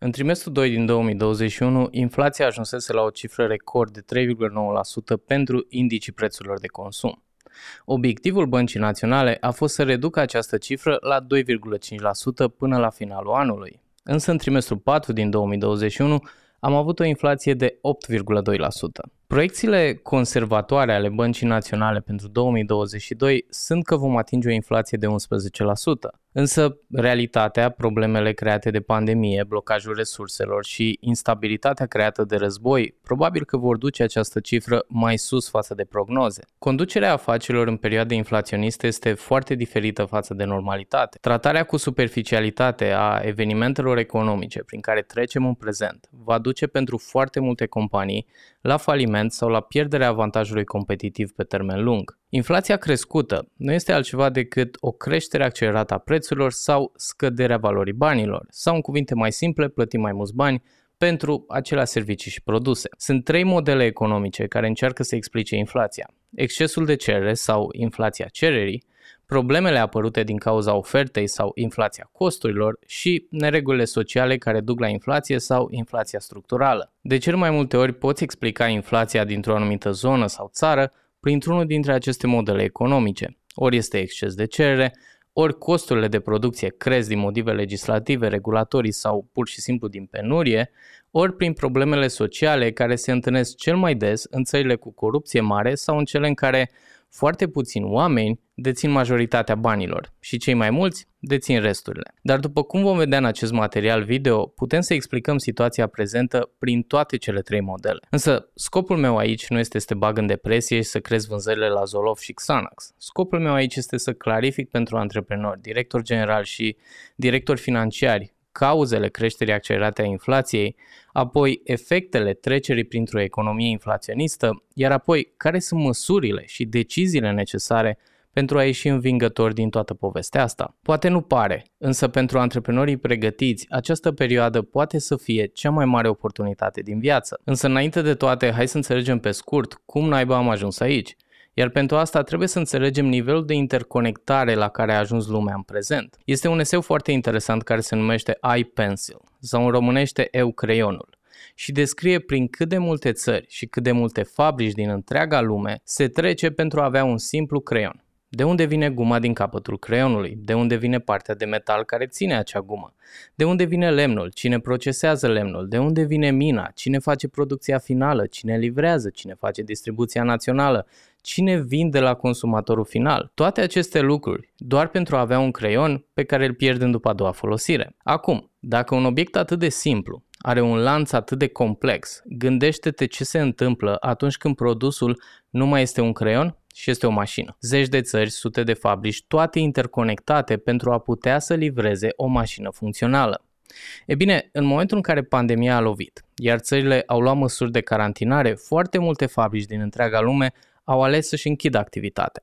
În trimestrul 2 din 2021, inflația ajunsese la o cifră record de 3,9% pentru indicii prețurilor de consum. Obiectivul Băncii Naționale a fost să reducă această cifră la 2,5% până la finalul anului. Însă în trimestrul 4 din 2021 am avut o inflație de 8,2%. Proiecțiile conservatoare ale Băncii Naționale pentru 2022 sunt că vom atinge o inflație de 11%, însă realitatea, problemele create de pandemie, blocajul resurselor și instabilitatea creată de război probabil că vor duce această cifră mai sus față de prognoze. Conducerea afacerilor în perioade inflaționiste este foarte diferită față de normalitate. Tratarea cu superficialitate a evenimentelor economice prin care trecem în prezent va duce pentru foarte multe companii la faliment sau la pierderea avantajului competitiv pe termen lung. Inflația crescută nu este altceva decât o creștere accelerată a prețurilor sau scăderea valorii banilor, sau în cuvinte mai simple, plătim mai mulți bani pentru aceleași servicii și produse. Sunt trei modele economice care încearcă să explice inflația. Excesul de cerere sau inflația cererii, problemele apărute din cauza ofertei sau inflația costurilor și neregulile sociale care duc la inflație sau inflația structurală. De cel mai multe ori poți explica inflația dintr-o anumită zonă sau țară printr-unul dintre aceste modele economice. Ori este exces de cerere, ori costurile de producție cresc din motive legislative, regulatorii sau pur și simplu din penurie, ori prin problemele sociale care se întâlnesc cel mai des în țările cu corupție mare sau în cele în care foarte puțini oameni dețin majoritatea banilor și cei mai mulți dețin resturile. Dar după cum vom vedea în acest material video, putem să explicăm situația prezentă prin toate cele trei modele. Însă, scopul meu aici nu este să te bag în depresie și să crezi vânzările la Zolov și Xanax. Scopul meu aici este să clarific pentru antreprenori, director general și directori financiari cauzele creșterii accelerate a inflației, apoi efectele trecerii printr-o economie inflaționistă, iar apoi care sunt măsurile și deciziile necesare pentru a ieși învingători din toată povestea asta. Poate nu pare, însă pentru antreprenorii pregătiți, această perioadă poate să fie cea mai mare oportunitate din viață. Însă înainte de toate, hai să înțelegem pe scurt cum naiba am ajuns aici – iar pentru asta trebuie să înțelegem nivelul de interconectare la care a ajuns lumea în prezent. Este un eseu foarte interesant care se numește iPencil, Pencil sau în românește Eu creionul și descrie prin cât de multe țări și cât de multe fabrici din întreaga lume se trece pentru a avea un simplu creion. De unde vine guma din capătul creionului? De unde vine partea de metal care ține acea gumă? De unde vine lemnul? Cine procesează lemnul? De unde vine mina? Cine face producția finală? Cine livrează? Cine face distribuția națională? cine vinde la consumatorul final. Toate aceste lucruri doar pentru a avea un creion pe care îl pierdem după a doua folosire. Acum, dacă un obiect atât de simplu are un lanț atât de complex, gândește-te ce se întâmplă atunci când produsul nu mai este un creion și este o mașină. Zeci de țări, sute de fabrici, toate interconectate pentru a putea să livreze o mașină funcțională. E bine, în momentul în care pandemia a lovit, iar țările au luat măsuri de carantinare, foarte multe fabrici din întreaga lume au ales să-și închidă activitatea.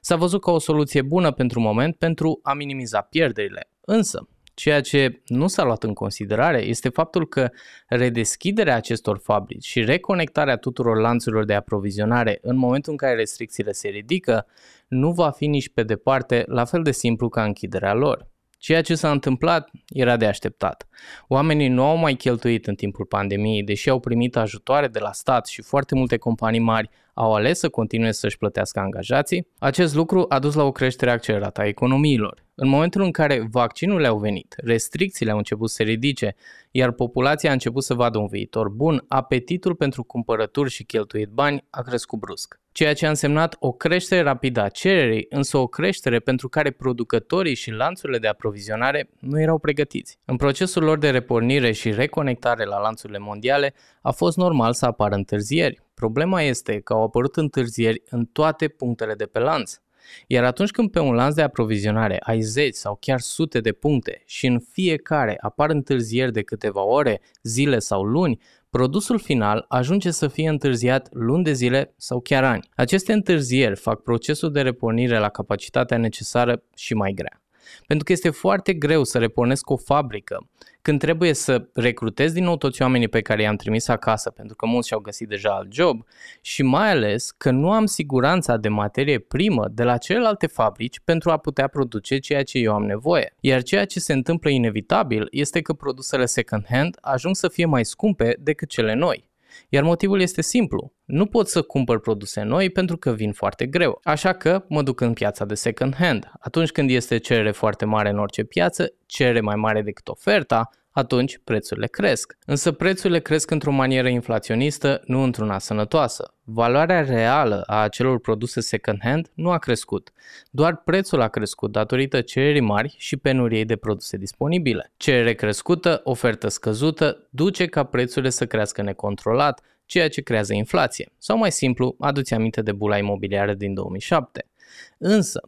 S-a văzut ca o soluție bună pentru moment pentru a minimiza pierderile, însă Ceea ce nu s-a luat în considerare este faptul că redeschiderea acestor fabrici și reconectarea tuturor lanțurilor de aprovizionare în momentul în care restricțiile se ridică nu va fi nici pe departe la fel de simplu ca închiderea lor. Ceea ce s-a întâmplat era de așteptat. Oamenii nu au mai cheltuit în timpul pandemiei, deși au primit ajutoare de la stat și foarte multe companii mari au ales să continue să-și plătească angajații, acest lucru a dus la o creștere accelerată a economiilor. În momentul în care vaccinurile au venit, restricțiile au început să se ridice, iar populația a început să vadă un viitor bun, apetitul pentru cumpărături și cheltuit bani a crescut brusc. Ceea ce a însemnat o creștere rapidă a cererii, însă o creștere pentru care producătorii și lanțurile de aprovizionare nu erau pregătiți. În procesul lor de repornire și reconectare la lanțurile mondiale, a fost normal să apară întârzieri. Problema este că au apărut întârzieri în toate punctele de pe lanț. Iar atunci când pe un lanț de aprovizionare ai zeci sau chiar sute de puncte și în fiecare apar întârzieri de câteva ore, zile sau luni, produsul final ajunge să fie întârziat luni de zile sau chiar ani. Aceste întârzieri fac procesul de repornire la capacitatea necesară și mai grea. Pentru că este foarte greu să repornesc o fabrică când trebuie să recrutez din nou toți oamenii pe care i-am trimis acasă, pentru că mulți și-au găsit deja alt job și mai ales că nu am siguranța de materie primă de la celelalte fabrici pentru a putea produce ceea ce eu am nevoie. Iar ceea ce se întâmplă inevitabil este că produsele second-hand ajung să fie mai scumpe decât cele noi. Iar motivul este simplu. Nu pot să cumpăr produse noi pentru că vin foarte greu. Așa că mă duc în piața de second hand. Atunci când este cerere foarte mare în orice piață, cerere mai mare decât oferta, atunci prețurile cresc. Însă prețurile cresc într-o manieră inflaționistă, nu într-una sănătoasă. Valoarea reală a acelor produse second-hand nu a crescut, doar prețul a crescut datorită cererii mari și penuriei de produse disponibile. Cerere crescută, ofertă scăzută, duce ca prețurile să crească necontrolat, ceea ce creează inflație. Sau mai simplu, aduți aminte de bula imobiliară din 2007. Însă,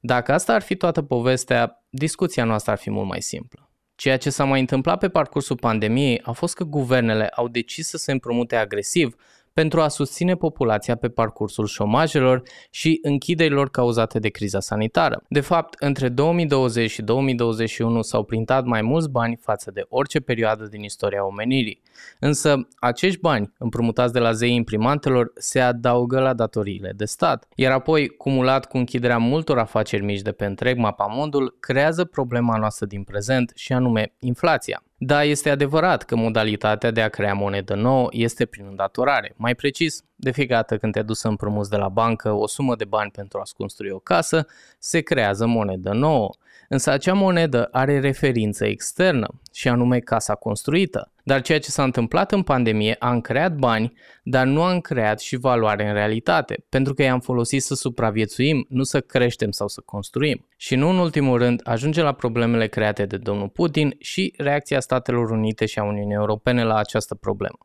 dacă asta ar fi toată povestea, discuția noastră ar fi mult mai simplă. Ceea ce s-a mai întâmplat pe parcursul pandemiei a fost că guvernele au decis să se împrumute agresiv pentru a susține populația pe parcursul șomajelor și închiderilor cauzate de criza sanitară. De fapt, între 2020 și 2021 s-au printat mai mulți bani față de orice perioadă din istoria omenirii. Însă, acești bani, împrumutați de la zei imprimantelor, se adaugă la datoriile de stat, iar apoi, cumulat cu închiderea multor afaceri mici de pe întreg mapamondul, creează problema noastră din prezent și anume inflația. Da, este adevărat că modalitatea de a crea monedă nouă este prin îndatorare. Mai precis, de fiecare dată când te duci să împrumuți de la bancă o sumă de bani pentru a-ți construi o casă, se creează monedă nouă. Însă acea monedă are referință externă, și anume casa construită. Dar ceea ce s-a întâmplat în pandemie, am creat bani, dar nu am creat și valoare în realitate, pentru că i-am folosit să supraviețuim, nu să creștem sau să construim. Și nu în ultimul rând, ajunge la problemele create de domnul Putin și reacția Statelor Unite și a Uniunii Europene la această problemă.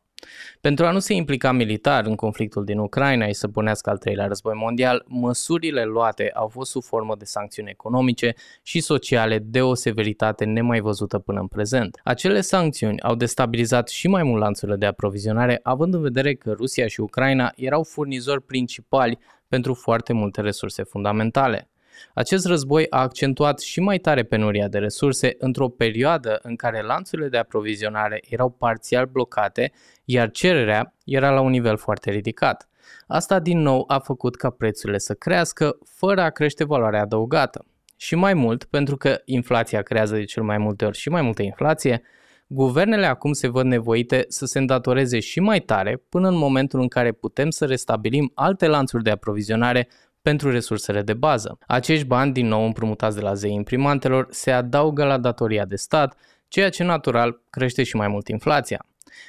Pentru a nu se implica militar în conflictul din Ucraina și să punească al treilea război mondial, măsurile luate au fost sub formă de sancțiuni economice și sociale de o severitate nemai văzută până în prezent. Acele sancțiuni au destabilizat și mai mult lanțurile de aprovizionare, având în vedere că Rusia și Ucraina erau furnizori principali pentru foarte multe resurse fundamentale. Acest război a accentuat și mai tare penuria de resurse într-o perioadă în care lanțurile de aprovizionare erau parțial blocate, iar cererea era la un nivel foarte ridicat. Asta din nou a făcut ca prețurile să crească fără a crește valoarea adăugată. Și mai mult, pentru că inflația creează de cel mai multe ori și mai multă inflație, guvernele acum se văd nevoite să se îndatoreze și mai tare până în momentul în care putem să restabilim alte lanțuri de aprovizionare pentru resursele de bază. Acești bani, din nou împrumutați de la zei imprimantelor, se adaugă la datoria de stat, ceea ce natural crește și mai mult inflația.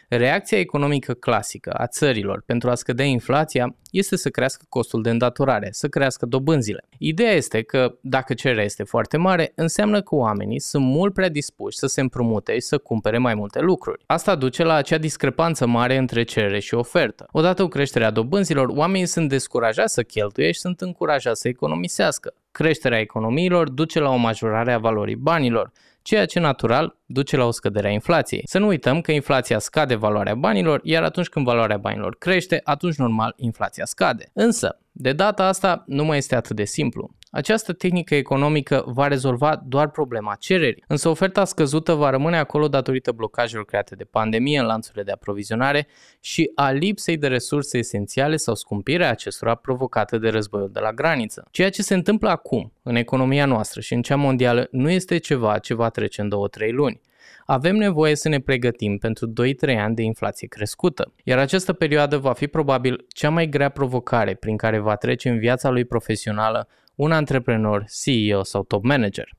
Reacția economică clasică a țărilor pentru a scădea inflația este să crească costul de îndatorare, să crească dobânzile. Ideea este că dacă cererea este foarte mare, înseamnă că oamenii sunt mult prea dispuși să se împrumute și să cumpere mai multe lucruri. Asta duce la acea discrepanță mare între cerere și ofertă. Odată cu creșterea dobânzilor, oamenii sunt descurajați să cheltuie și sunt încurajați să economisească. Creșterea economiilor duce la o majorare a valorii banilor, ceea ce natural duce la o scădere a inflației. Să nu uităm că inflația scade valoarea banilor, iar atunci când valoarea banilor crește, atunci normal inflația scade. Însă, de data asta nu mai este atât de simplu. Această tehnică economică va rezolva doar problema cererii, însă oferta scăzută va rămâne acolo datorită blocajelor create de pandemie în lanțurile de aprovizionare și a lipsei de resurse esențiale sau scumpirea acestora provocată de războiul de la graniță. Ceea ce se întâmplă acum în economia noastră și în cea mondială nu este ceva ce va trece în 2-3 luni. Avem nevoie să ne pregătim pentru 2-3 ani de inflație crescută, iar această perioadă va fi probabil cea mai grea provocare prin care va trece în viața lui profesională un antreprenor, CEO sau top manager.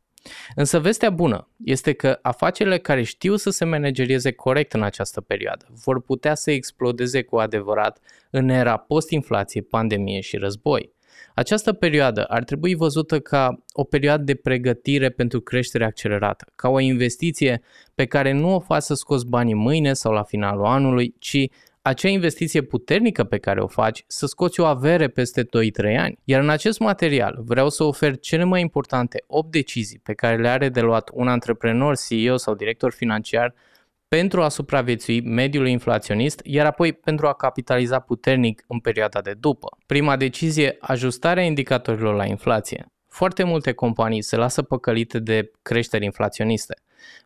Însă vestea bună este că afacerile care știu să se managerieze corect în această perioadă vor putea să explodeze cu adevărat în era post-inflație, pandemie și război. Această perioadă ar trebui văzută ca o perioadă de pregătire pentru creștere accelerată, ca o investiție pe care nu o faci să scoți banii mâine sau la finalul anului, ci acea investiție puternică pe care o faci să scoți o avere peste 2-3 ani. Iar în acest material vreau să ofer cele mai importante 8 decizii pe care le are de luat un antreprenor, CEO sau director financiar pentru a supraviețui mediului inflaționist, iar apoi pentru a capitaliza puternic în perioada de după. Prima decizie, ajustarea indicatorilor la inflație. Foarte multe companii se lasă păcălite de creșteri inflaționiste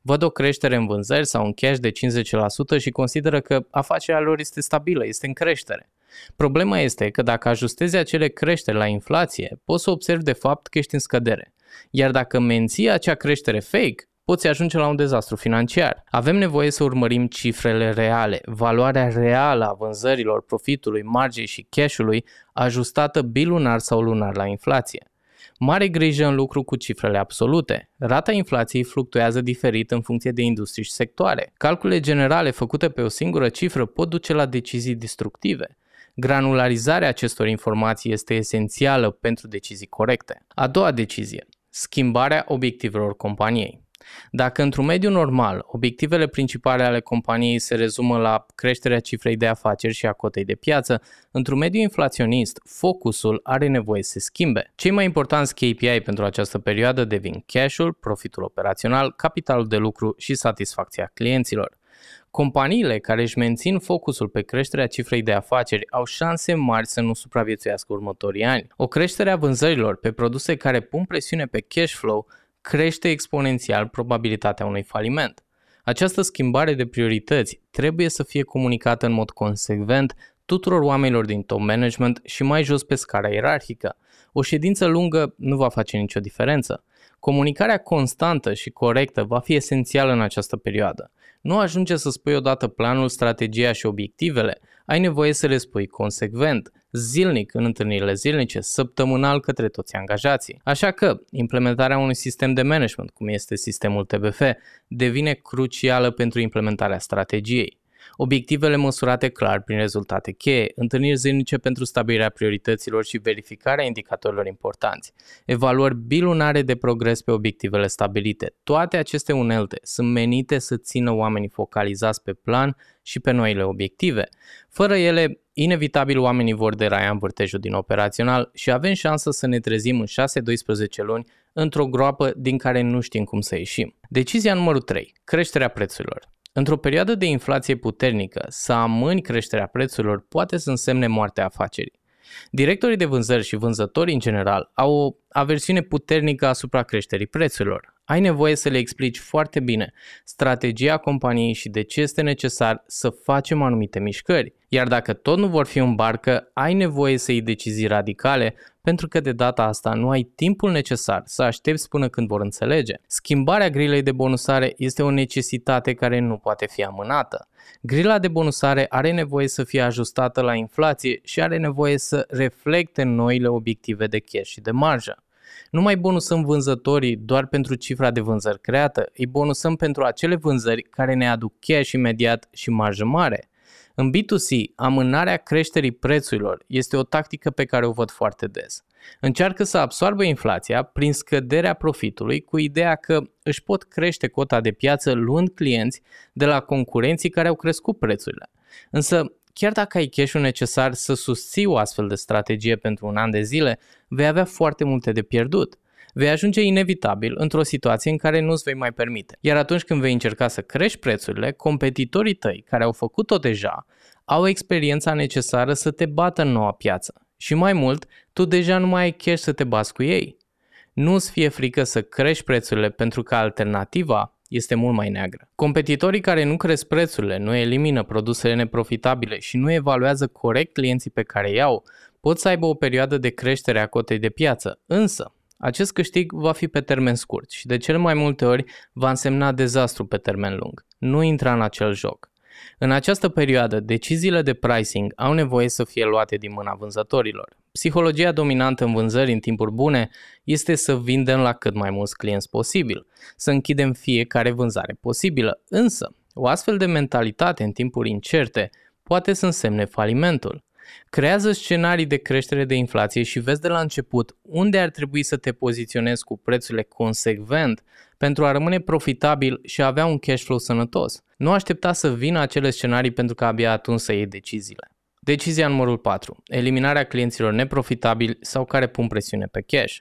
văd o creștere în vânzări sau un cash de 50% și consideră că afacerea lor este stabilă, este în creștere. Problema este că dacă ajustezi acele creșteri la inflație, poți să observi de fapt că ești în scădere. Iar dacă menții acea creștere fake, poți ajunge la un dezastru financiar. Avem nevoie să urmărim cifrele reale, valoarea reală a vânzărilor, profitului, margei și cash-ului ajustată bilunar sau lunar la inflație. Mare grijă în lucru cu cifrele absolute. Rata inflației fluctuează diferit în funcție de industrii și sectoare. Calcule generale făcute pe o singură cifră pot duce la decizii destructive. Granularizarea acestor informații este esențială pentru decizii corecte. A doua decizie. Schimbarea obiectivelor companiei. Dacă într-un mediu normal obiectivele principale ale companiei se rezumă la creșterea cifrei de afaceri și a cotei de piață, într-un mediu inflaționist, focusul are nevoie să se schimbe. Cei mai importanți KPI pentru această perioadă devin cash-ul, profitul operațional, capitalul de lucru și satisfacția clienților. Companiile care își mențin focusul pe creșterea cifrei de afaceri au șanse mari să nu supraviețuiască următorii ani. O creștere a vânzărilor pe produse care pun presiune pe cash flow crește exponențial probabilitatea unui faliment. Această schimbare de priorități trebuie să fie comunicată în mod consecvent tuturor oamenilor din top management și mai jos pe scara ierarhică. O ședință lungă nu va face nicio diferență. Comunicarea constantă și corectă va fi esențială în această perioadă. Nu ajunge să spui odată planul, strategia și obiectivele, ai nevoie să le spui consecvent zilnic în întâlnirile zilnice, săptămânal către toți angajații. Așa că implementarea unui sistem de management, cum este sistemul TBF, devine crucială pentru implementarea strategiei obiectivele măsurate clar prin rezultate cheie, întâlniri zilnice pentru stabilirea priorităților și verificarea indicatorilor importanți, evaluări bilunare de progres pe obiectivele stabilite. Toate aceste unelte sunt menite să țină oamenii focalizați pe plan și pe noile obiective. Fără ele, inevitabil oamenii vor deraia în vârtejul din operațional și avem șansa să ne trezim în 6-12 luni într-o groapă din care nu știm cum să ieșim. Decizia numărul 3. Creșterea prețurilor. Într-o perioadă de inflație puternică, să amâni creșterea prețurilor poate să însemne moartea afacerii. Directorii de vânzări și vânzătorii în general au o aversiune puternică asupra creșterii prețurilor ai nevoie să le explici foarte bine strategia companiei și de ce este necesar să facem anumite mișcări. Iar dacă tot nu vor fi în barcă, ai nevoie să iei decizii radicale pentru că de data asta nu ai timpul necesar să aștepți până când vor înțelege. Schimbarea grilei de bonusare este o necesitate care nu poate fi amânată. Grila de bonusare are nevoie să fie ajustată la inflație și are nevoie să reflecte noile obiective de cash și de marjă. Nu mai bonusăm vânzătorii doar pentru cifra de vânzări creată, îi bonusăm pentru acele vânzări care ne aduc cash imediat și marjă mare. În B2C, amânarea creșterii prețurilor este o tactică pe care o văd foarte des. Încearcă să absorbe inflația prin scăderea profitului cu ideea că își pot crește cota de piață luând clienți de la concurenții care au crescut prețurile. Însă Chiar dacă ai cash-ul necesar să susții o astfel de strategie pentru un an de zile, vei avea foarte multe de pierdut. Vei ajunge inevitabil într-o situație în care nu-ți vei mai permite. Iar atunci când vei încerca să crești prețurile, competitorii tăi care au făcut-o deja au experiența necesară să te bată în noua piață. Și mai mult, tu deja nu mai ai cash să te bați cu ei. Nu-ți fie frică să crești prețurile pentru că alternativa este mult mai neagră. Competitorii care nu cresc prețurile, nu elimină produsele neprofitabile și nu evaluează corect clienții pe care iau, pot să aibă o perioadă de creștere a cotei de piață, însă acest câștig va fi pe termen scurt și de cel mai multe ori va însemna dezastru pe termen lung. Nu intra în acel joc. În această perioadă, deciziile de pricing au nevoie să fie luate din mâna vânzătorilor. Psihologia dominantă în vânzări în timpuri bune este să vindem la cât mai mulți clienți posibil, să închidem fiecare vânzare posibilă, însă o astfel de mentalitate în timpuri incerte poate să însemne falimentul. Creează scenarii de creștere de inflație și vezi de la început unde ar trebui să te poziționezi cu prețurile consecvent pentru a rămâne profitabil și a avea un cash flow sănătos. Nu aștepta să vină acele scenarii pentru că abia atunci să iei deciziile. Decizia numărul 4. Eliminarea clienților neprofitabili sau care pun presiune pe cash.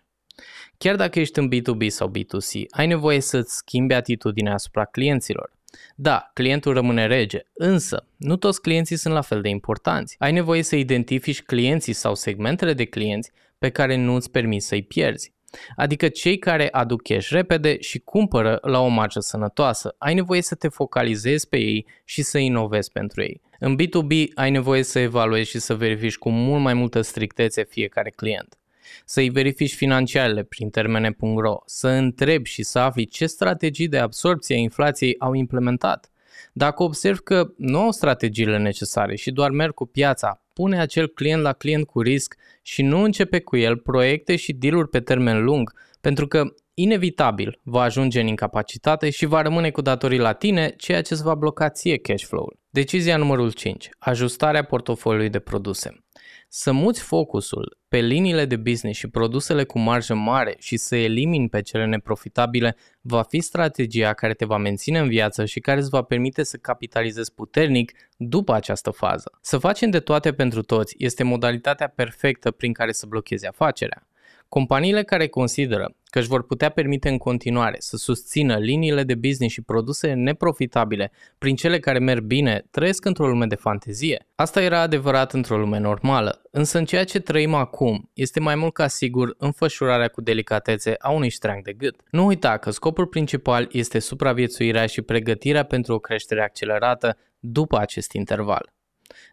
Chiar dacă ești în B2B sau B2C, ai nevoie să-ți schimbi atitudinea asupra clienților. Da, clientul rămâne rege, însă nu toți clienții sunt la fel de importanți. Ai nevoie să identifici clienții sau segmentele de clienți pe care nu îți permiți să-i pierzi adică cei care aduc cash repede și cumpără la o marjă sănătoasă. Ai nevoie să te focalizezi pe ei și să inovezi pentru ei. În B2B ai nevoie să evaluezi și să verifici cu mult mai multă strictețe fiecare client să-i verifici financiarele prin termene.ro, să întrebi și să afli ce strategii de absorpție a inflației au implementat. Dacă observi că nu au strategiile necesare și doar merg cu piața pune acel client la client cu risc și nu începe cu el proiecte și dealuri pe termen lung, pentru că inevitabil va ajunge în incapacitate și va rămâne cu datorii la tine, ceea ce îți va bloca ție cash flow-ul. Decizia numărul 5. Ajustarea portofoliului de produse. Să muți focusul pe liniile de business și produsele cu marjă mare și să elimini pe cele neprofitabile va fi strategia care te va menține în viață și care îți va permite să capitalizezi puternic după această fază. Să facem de toate pentru toți este modalitatea perfectă prin care să blochezi afacerea. Companiile care consideră că își vor putea permite în continuare să susțină liniile de business și produse neprofitabile prin cele care merg bine trăiesc într-o lume de fantezie. Asta era adevărat într-o lume normală, însă în ceea ce trăim acum este mai mult ca sigur înfășurarea cu delicatețe a unui ștreang de gât. Nu uita că scopul principal este supraviețuirea și pregătirea pentru o creștere accelerată după acest interval.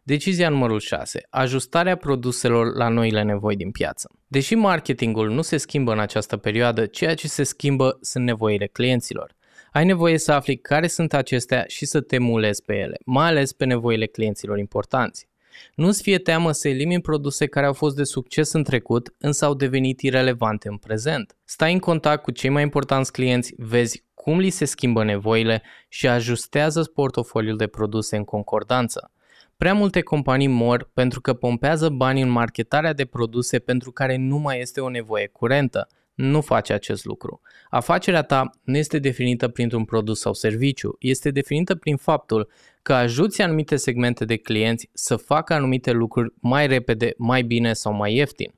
Decizia numărul 6. Ajustarea produselor la noile nevoi din piață. Deși marketingul nu se schimbă în această perioadă, ceea ce se schimbă sunt nevoile clienților. Ai nevoie să afli care sunt acestea și să te mulezi pe ele, mai ales pe nevoile clienților importanți. Nu-ți fie teamă să elimini produse care au fost de succes în trecut, însă au devenit irelevante în prezent. Stai în contact cu cei mai importanți clienți, vezi cum li se schimbă nevoile și ajustează portofoliul de produse în concordanță. Prea multe companii mor pentru că pompează bani în marketarea de produse pentru care nu mai este o nevoie curentă. Nu face acest lucru. Afacerea ta nu este definită printr-un produs sau serviciu, este definită prin faptul că ajuți anumite segmente de clienți să facă anumite lucruri mai repede, mai bine sau mai ieftin.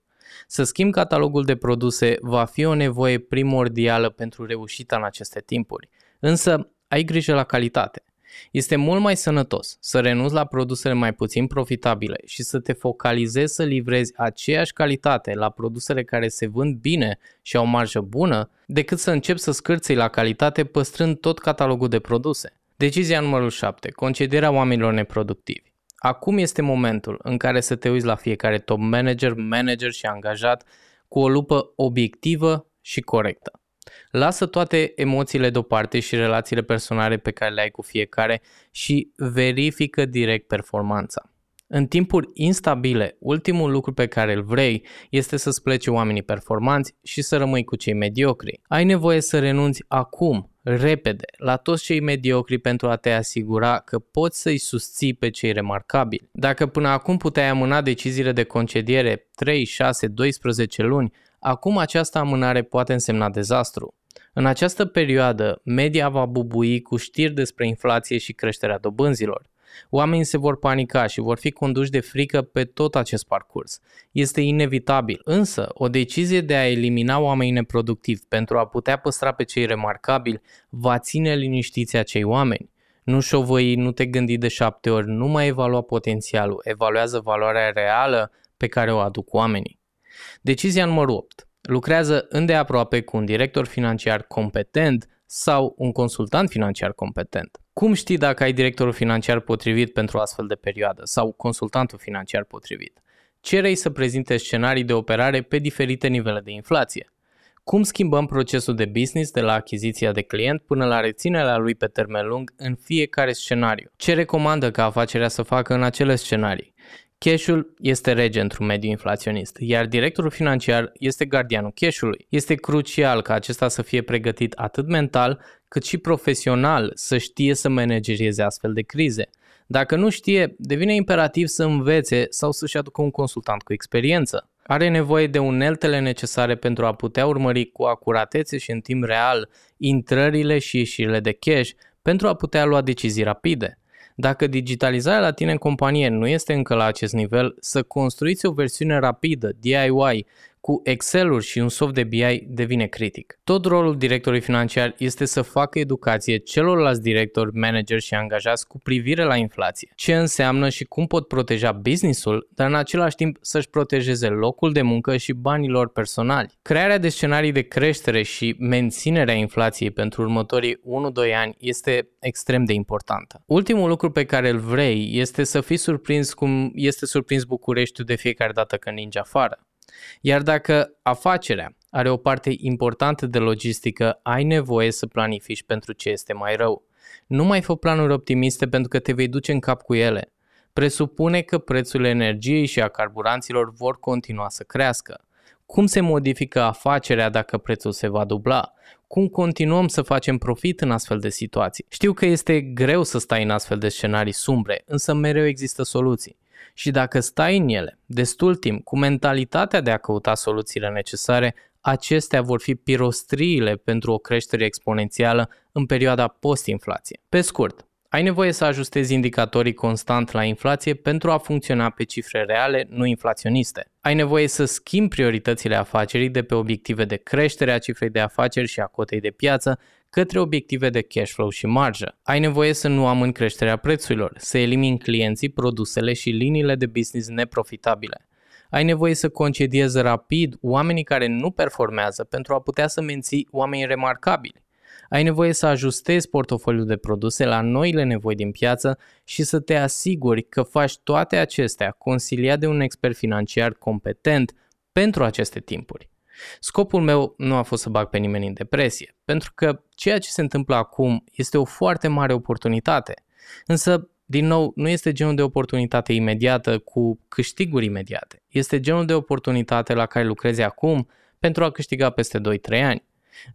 Să schimbi catalogul de produse va fi o nevoie primordială pentru reușita în aceste timpuri, însă ai grijă la calitate. Este mult mai sănătos să renunți la produsele mai puțin profitabile și să te focalizezi să livrezi aceeași calitate la produsele care se vând bine și au marjă bună, decât să începi să scârții la calitate păstrând tot catalogul de produse. Decizia numărul 7. Concedierea oamenilor neproductivi. Acum este momentul în care să te uiți la fiecare top manager, manager și angajat cu o lupă obiectivă și corectă. Lasă toate emoțiile deoparte și relațiile personale pe care le ai cu fiecare și verifică direct performanța. În timpuri instabile, ultimul lucru pe care îl vrei este să-ți plece oamenii performanți și să rămâi cu cei mediocri. Ai nevoie să renunți acum, repede, la toți cei mediocri pentru a te asigura că poți să-i susții pe cei remarcabili. Dacă până acum puteai amâna deciziile de concediere 3, 6, 12 luni, Acum această amânare poate însemna dezastru. În această perioadă, media va bubui cu știri despre inflație și creșterea dobânzilor. Oamenii se vor panica și vor fi conduși de frică pe tot acest parcurs. Este inevitabil, însă o decizie de a elimina oamenii neproductivi pentru a putea păstra pe cei remarcabili va ține liniștiți acei oameni. Nu șovăi, nu te gândi de șapte ori, nu mai evalua potențialul, evaluează valoarea reală pe care o aduc oamenii. Decizia numărul 8. Lucrează îndeaproape cu un director financiar competent sau un consultant financiar competent. Cum știi dacă ai directorul financiar potrivit pentru o astfel de perioadă sau consultantul financiar potrivit? Cerei să prezinte scenarii de operare pe diferite nivele de inflație. Cum schimbăm procesul de business de la achiziția de client până la reținerea lui pe termen lung în fiecare scenariu? Ce recomandă ca afacerea să facă în acele scenarii? Cash-ul este rege într-un mediu inflaționist, iar directorul financiar este gardianul cash-ului. Este crucial ca acesta să fie pregătit atât mental cât și profesional să știe să managerieze astfel de crize. Dacă nu știe, devine imperativ să învețe sau să-și aducă un consultant cu experiență. Are nevoie de uneltele necesare pentru a putea urmări cu acuratețe și în timp real intrările și ieșirile de cash pentru a putea lua decizii rapide. Dacă digitalizarea la tine în companie nu este încă la acest nivel, să construiți o versiune rapidă, DIY, cu Excel-uri și un soft de BI devine critic. Tot rolul directorului financiar este să facă educație celorlalți directori, manageri și angajați cu privire la inflație, ce înseamnă și cum pot proteja businessul, dar în același timp să-și protejeze locul de muncă și banii lor personali. Crearea de scenarii de creștere și menținerea inflației pentru următorii 1-2 ani este extrem de importantă. Ultimul lucru pe care îl vrei este să fii surprins cum este surprins Bucureștiul de fiecare dată când ninge afară. Iar dacă afacerea are o parte importantă de logistică, ai nevoie să planifici pentru ce este mai rău. Nu mai fă planuri optimiste pentru că te vei duce în cap cu ele. Presupune că prețul energiei și a carburanților vor continua să crească. Cum se modifică afacerea dacă prețul se va dubla? Cum continuăm să facem profit în astfel de situații? Știu că este greu să stai în astfel de scenarii sumbre, însă mereu există soluții. Și dacă stai în ele destul timp cu mentalitatea de a căuta soluțiile necesare, acestea vor fi pirostriile pentru o creștere exponențială în perioada post-inflație. Pe scurt, ai nevoie să ajustezi indicatorii constant la inflație pentru a funcționa pe cifre reale, nu inflaționiste. Ai nevoie să schimbi prioritățile afacerii de pe obiective de creștere a cifrei de afaceri și a cotei de piață către obiective de cash flow și marjă. Ai nevoie să nu amâni creșterea prețurilor, să elimini clienții, produsele și liniile de business neprofitabile. Ai nevoie să concediezi rapid oamenii care nu performează pentru a putea să menții oameni remarcabili. Ai nevoie să ajustezi portofoliul de produse la noile nevoi din piață și să te asiguri că faci toate acestea consiliat de un expert financiar competent pentru aceste timpuri. Scopul meu nu a fost să bag pe nimeni în depresie, pentru că ceea ce se întâmplă acum este o foarte mare oportunitate. Însă, din nou, nu este genul de oportunitate imediată cu câștiguri imediate. Este genul de oportunitate la care lucrezi acum pentru a câștiga peste 2-3 ani.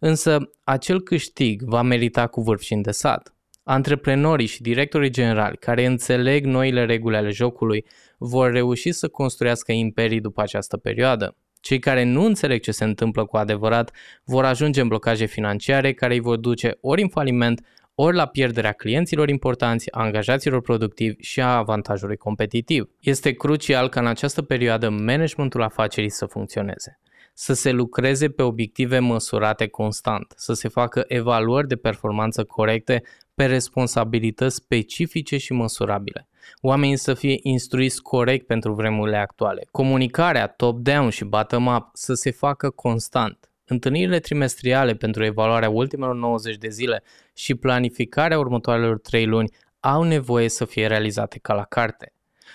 Însă, acel câștig va merita cu vârf și îndesat. Antreprenorii și directorii generali care înțeleg noile reguli ale jocului vor reuși să construiască imperii după această perioadă. Cei care nu înțeleg ce se întâmplă cu adevărat vor ajunge în blocaje financiare care îi vor duce ori în faliment, ori la pierderea clienților importanți, a angajaților productivi și a avantajului competitiv. Este crucial ca în această perioadă managementul afacerii să funcționeze să se lucreze pe obiective măsurate constant, să se facă evaluări de performanță corecte pe responsabilități specifice și măsurabile. Oamenii să fie instruiți corect pentru vremurile actuale. Comunicarea top-down și bottom-up să se facă constant. Întâlnirile trimestriale pentru evaluarea ultimelor 90 de zile și planificarea următoarelor 3 luni au nevoie să fie realizate ca la carte.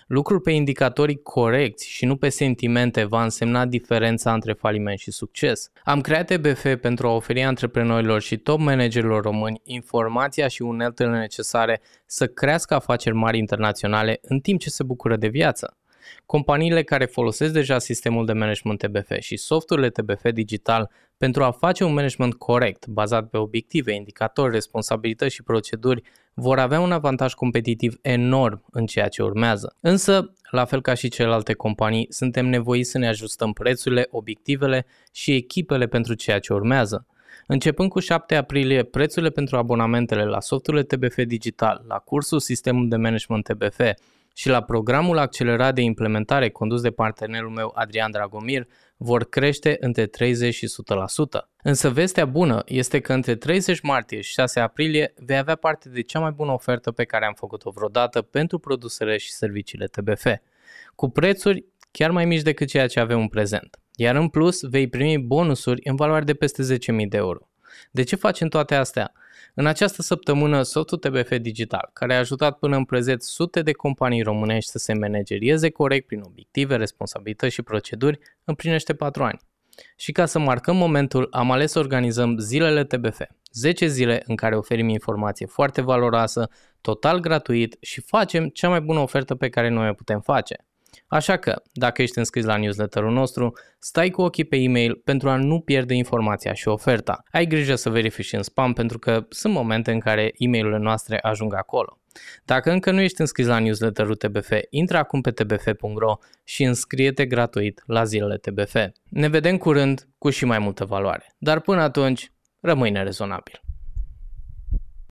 Lucrul pe indicatorii corecți și nu pe sentimente va însemna diferența între faliment și succes. Am creat EBF pentru a oferi antreprenorilor și top managerilor români informația și uneltele necesare să crească afaceri mari internaționale în timp ce se bucură de viață. Companiile care folosesc deja sistemul de management TBF și softurile TBF digital pentru a face un management corect, bazat pe obiective, indicatori, responsabilități și proceduri, vor avea un avantaj competitiv enorm în ceea ce urmează. Însă, la fel ca și celelalte companii, suntem nevoiți să ne ajustăm prețurile, obiectivele și echipele pentru ceea ce urmează. Începând cu 7 aprilie, prețurile pentru abonamentele la softurile TBF Digital, la cursul Sistemul de Management TBF și la programul accelerat de implementare condus de partenerul meu Adrian Dragomir vor crește între 30 și 100%. Însă vestea bună este că între 30 martie și 6 aprilie vei avea parte de cea mai bună ofertă pe care am făcut-o vreodată pentru produsele și serviciile TBF, cu prețuri chiar mai mici decât ceea ce avem în prezent. Iar în plus vei primi bonusuri în valoare de peste 10.000 de euro. De ce facem toate astea? În această săptămână, softul TBF Digital, care a ajutat până în prezent sute de companii românești să se managerieze corect prin obiective, responsabilități și proceduri, împlinește 4 ani. Și ca să marcăm momentul, am ales să organizăm zilele TBF, 10 zile în care oferim informație foarte valoroasă, total gratuit și facem cea mai bună ofertă pe care noi o putem face – Așa că, dacă ești înscris la newsletterul nostru, stai cu ochii pe e-mail pentru a nu pierde informația și oferta. Ai grijă să verifici în spam pentru că sunt momente în care e mail noastre ajung acolo. Dacă încă nu ești înscris la newsletterul TBF, intră acum pe tbf.ro și înscrie-te gratuit la zilele TBF. Ne vedem curând cu și mai multă valoare, dar până atunci rămâi nerezonabil.